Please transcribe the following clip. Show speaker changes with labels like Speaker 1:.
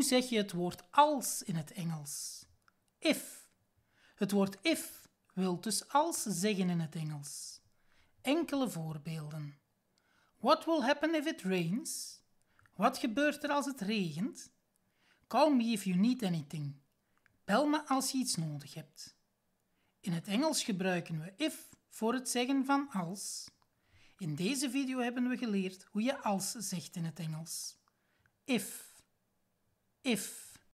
Speaker 1: Hoe zeg je het woord als in het Engels? If. Het woord if wil dus als zeggen in het Engels. Enkele voorbeelden. What will happen if it rains? Wat gebeurt er als het regent? Call me if you need anything. Bel me als je iets nodig hebt. In het Engels gebruiken we if voor het zeggen van als. In deze video hebben we geleerd hoe je als zegt in het Engels. If.
Speaker 2: if